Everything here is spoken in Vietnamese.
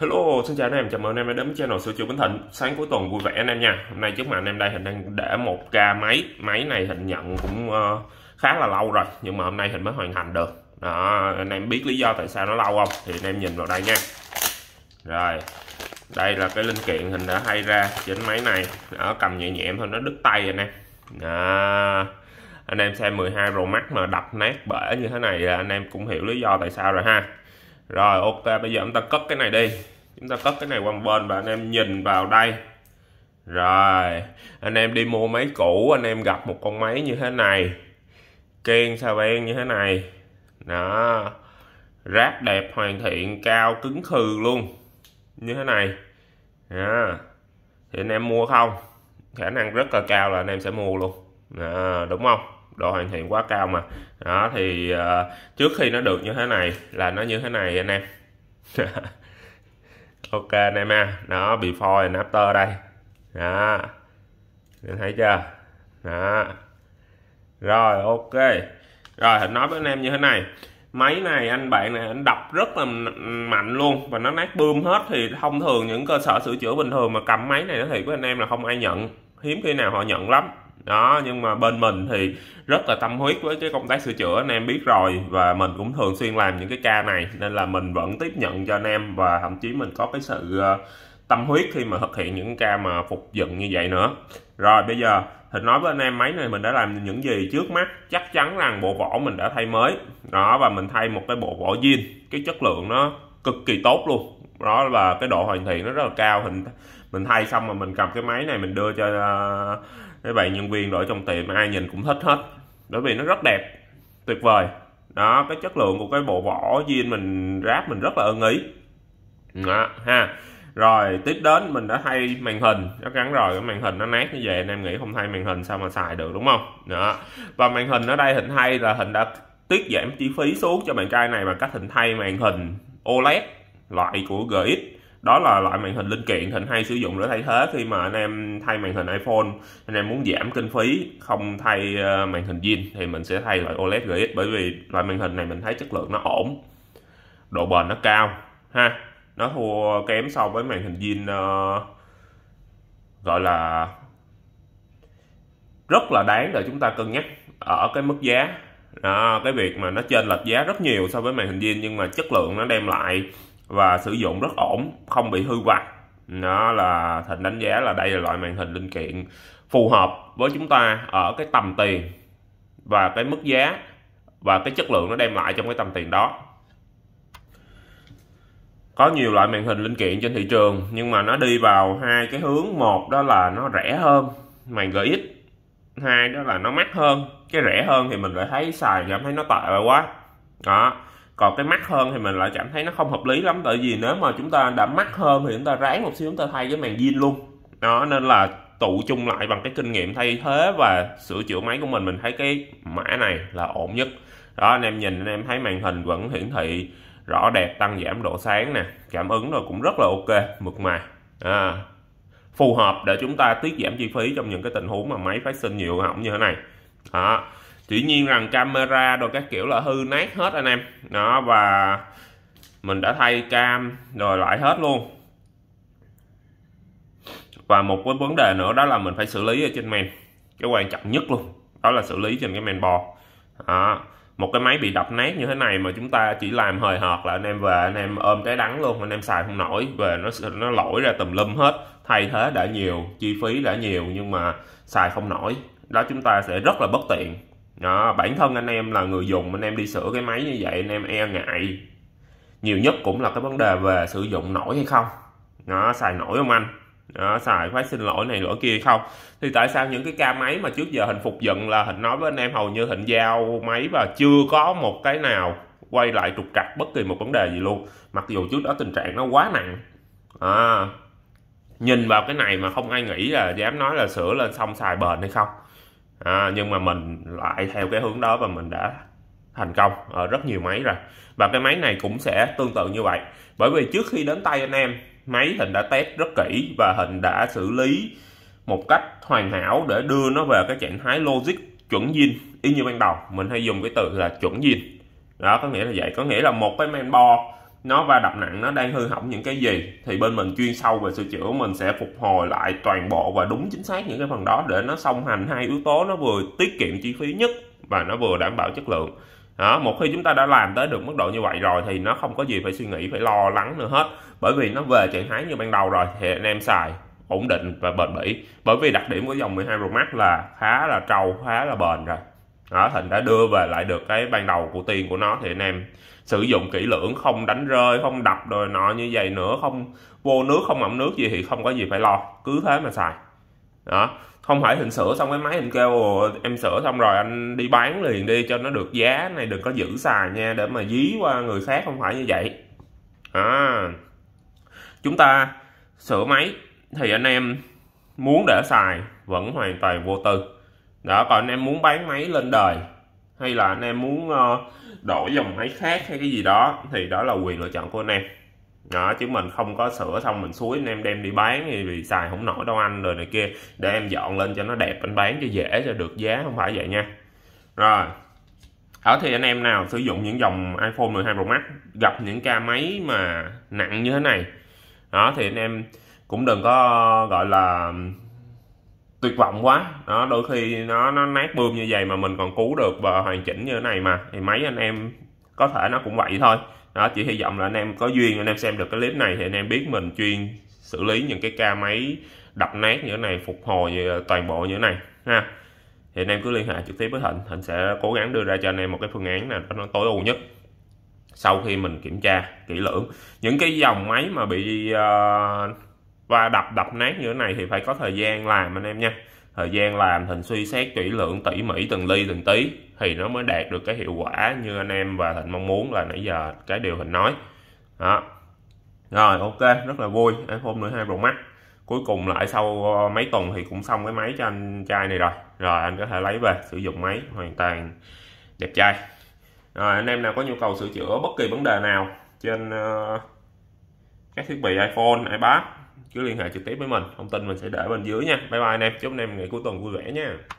Hello, xin chào anh em, chào mừng anh em đã đến với channel sửa chữa bến Thịnh Sáng cuối tuần vui vẻ anh em nha Hôm nay trước mặt anh em đây Hình đang để một ca máy Máy này Hình nhận cũng ờ, khá là lâu rồi Nhưng mà hôm nay Hình mới hoàn thành được Đó, anh em biết lý do tại sao nó lâu không Thì anh em nhìn vào đây nha Rồi, đây là cái linh kiện Hình đã thay ra trên máy này Đó, cầm nhẹ nhẹ thôi nó đứt tay anh em Đó anh em xem 12 Pro Max mà đập nát bể như thế này anh em cũng hiểu lý do tại sao rồi ha rồi ok bây giờ chúng ta cất cái này đi chúng ta cất cái này qua một bên và anh em nhìn vào đây rồi anh em đi mua máy cũ anh em gặp một con máy như thế này kiên sao ben như thế này đó rác đẹp hoàn thiện cao cứng khừ luôn như thế này đó. thì anh em mua không khả năng rất là cao là anh em sẽ mua luôn đó, đúng không độ hoàn thiện quá cao mà đó thì ờ, trước khi nó được như thế này là nó như thế này anh em ok anh em ha nó before and after đây đó em thấy chưa đó rồi ok rồi hình nói với anh em như thế này máy này anh bạn này anh đập rất là mạnh luôn và nó nát bươm hết thì thông thường những cơ sở sửa chữa bình thường mà cầm máy này nó thiệt với anh em là không ai nhận hiếm khi nào họ nhận lắm đó nhưng mà bên mình thì rất là tâm huyết với cái công tác sửa chữa anh em biết rồi và mình cũng thường xuyên làm những cái ca này nên là mình vẫn tiếp nhận cho anh em và thậm chí mình có cái sự ờ, tâm huyết khi mà thực hiện những ca mà phục dựng như vậy nữa rồi bây giờ thì nói với anh em máy này mình đã làm những gì trước mắt chắc chắn rằng bộ vỏ mình đã thay mới đó và mình thay một cái bộ vỏ zin cái chất lượng nó cực kỳ tốt luôn đó là cái độ hoàn thiện nó rất là cao hình mình thay xong mà mình cầm cái máy này mình đưa cho ờ, mấy bạn nhân viên đổi trong tiệm ai nhìn cũng thích hết bởi vì nó rất đẹp tuyệt vời đó cái chất lượng của cái bộ vỏ zin mình ráp mình rất là ưng ý đó, ha rồi tiếp đến mình đã thay màn hình chắc chắn rồi cái màn hình nó nát như vậy anh em nghĩ không thay màn hình sao mà xài được đúng không đó và màn hình ở đây hình thay là hình đã tiết giảm chi phí xuống cho bạn trai này bằng cách hình thay màn hình OLED loại của GX đó là loại màn hình linh kiện thịnh hay sử dụng để thay thế khi mà anh em thay màn hình iPhone anh em muốn giảm kinh phí không thay ờ, màn hình zin thì mình sẽ thay loại OLED GX bởi vì loại màn hình này mình thấy chất lượng nó ổn độ bền nó cao ha nó thua kém so với màn hình zin uh, gọi là rất là đáng để chúng ta cân nhắc ở cái mức giá đó, cái việc mà nó trên lệch giá rất nhiều so với màn hình zin nhưng mà chất lượng nó đem lại và sử dụng rất ổn không bị hư vặt nó là thịnh đánh giá là đây là loại màn hình linh kiện phù hợp với chúng ta ở cái tầm tiền và cái mức giá và cái chất lượng nó đem lại trong cái tầm tiền đó có nhiều loại màn hình linh kiện trên thị trường nhưng mà nó đi vào hai cái hướng một đó là nó rẻ hơn màn GX hai đó là nó mắc hơn cái rẻ hơn thì mình lại thấy xài cảm thấy nó tệ quá đó còn cái mắc hơn thì mình lại cảm thấy nó không hợp lý lắm tại vì nếu mà chúng ta đã mắc hơn thì chúng ta ráng một xíu chúng ta thay cái màn zin luôn đó nên là tụ chung lại bằng cái kinh nghiệm thay thế và sửa chữa máy của mình mình thấy cái mã này là ổn nhất đó anh em nhìn anh em thấy màn hình vẫn hiển thị rõ đẹp tăng giảm độ sáng nè cảm ứng rồi cũng rất là ok mượt mà à, phù hợp để chúng ta tiết giảm chi phí trong những cái tình huống mà máy phát sinh nhiều hỏng như thế này đó tuy nhiên rằng camera đồ các kiểu là hư nát hết anh em nó và mình đã thay cam rồi lại hết luôn và một cái vấn đề nữa đó là mình phải xử lý ở trên mềm cái quan trọng nhất luôn đó là xử lý trên cái mềm bò đó. một cái máy bị đập nát như thế này mà chúng ta chỉ làm hời hợt là anh em về anh em ôm trái đắng luôn anh em xài không nổi về nó nó lỗi ra tùm lum hết thay thế đã nhiều chi phí đã nhiều nhưng mà xài không nổi đó chúng ta sẽ rất là bất tiện đó bản thân anh em là người dùng anh em đi sửa cái máy như vậy anh em e ngại nhiều nhất cũng là cái vấn đề về sử dụng nổi hay không nó xài nổi không anh đó, xài phải xin lỗi này lỗi kia hay không thì tại sao những cái ca máy mà trước giờ hình phục dựng là hình nói với anh em hầu như hình giao máy và chưa có một cái nào quay lại trục trặc bất kỳ một vấn đề gì luôn mặc dù trước đó tình trạng nó quá nặng à, nhìn vào cái này mà không ai nghĩ là dám nói là sửa lên xong xài bền hay không à, nhưng mà mình lại theo cái hướng đó và mình đã thành công ở rất nhiều máy rồi và cái máy này cũng sẽ tương tự như vậy bởi vì trước khi đến tay anh em máy hình đã test rất kỹ và hình đã xử lý một cách hoàn hảo để đưa nó về cái trạng thái logic chuẩn zin y như ban đầu mình hay dùng cái từ là chuẩn zin đó có nghĩa là vậy có nghĩa là một cái men bo nó va đập nặng nó đang hư hỏng những cái gì thì bên mình chuyên sâu về sửa chữa mình sẽ phục hồi lại toàn bộ và đúng chính xác những cái phần đó để nó song hành hai yếu tố nó vừa tiết kiệm chi phí nhất và nó vừa đảm bảo chất lượng đó, một khi chúng ta đã làm tới được mức độ như vậy rồi thì nó không có gì phải suy nghĩ phải lo lắng nữa hết bởi vì nó về trạng thái như ban đầu rồi thì anh em xài ổn định và bền bỉ bởi vì đặc điểm của dòng 12 Pro Max là khá là trâu khá là bền rồi đó thịnh đã đưa về lại được cái ban đầu của tiền của nó thì anh em sử dụng kỹ lưỡng không đánh rơi không đập rồi nọ như vậy nữa không vô nước không ẩm nước gì thì không có gì phải lo cứ thế mà xài đó không phải hình sửa xong cái máy hình kêu em sửa xong rồi anh đi bán liền đi cho nó được giá này đừng có giữ xài nha để mà dí qua người khác không phải như vậy à, chúng ta sửa máy thì anh em muốn để xài vẫn hoàn toàn vô tư đó còn anh em muốn bán máy lên đời hay là anh em muốn ờ, đổi dòng máy khác hay cái gì đó thì đó là quyền lựa chọn của anh em đó chứ mình không có sửa xong mình suối anh em đem đi bán thì vì xài không nổi đâu anh rồi này kia để em dọn lên cho nó đẹp anh bán cho dễ cho được giá không phải vậy nha rồi ở thì anh em nào sử dụng những dòng iPhone 12 Pro Max gặp những ca máy mà nặng như thế này đó thì anh em cũng đừng có gọi là tuyệt vọng quá đó đôi khi nó nó nát bươm như vậy mà mình còn cứu được và hoàn chỉnh như thế này mà thì mấy anh em có thể nó cũng vậy thôi đó chỉ hy vọng là anh em có duyên anh em xem được cái clip này thì anh em biết mình chuyên xử lý những cái ca máy đập nát như thế này phục hồi ờ, toàn bộ như thế này ha thì anh em cứ liên hệ trực tiếp với Thịnh Thịnh sẽ cố gắng đưa ra cho anh em một cái phương án là nó tối ưu nhất sau khi mình kiểm tra kỹ lưỡng những cái dòng máy mà bị uh, và đập đập nát như thế này thì phải có thời gian làm anh em nha thời gian làm thành suy xét kỹ lượng tỉ mỉ từng ly từng tí thì nó mới đạt được cái hiệu quả như anh em và thịnh mong muốn là nãy giờ cái điều hình nói đó rồi ok rất là vui iphone hai pro mắt cuối cùng lại sau ờ, mấy tuần thì cũng xong cái máy cho anh trai này rồi rồi anh có thể lấy về sử dụng máy hoàn toàn đẹp trai rồi anh em nào có nhu cầu sửa chữa bất kỳ vấn đề nào trên uh, các thiết bị iphone ipad cứ liên hệ trực tiếp với mình thông tin mình sẽ để bên dưới nha bye bye anh em chúc anh em ngày cuối tuần vui vẻ nha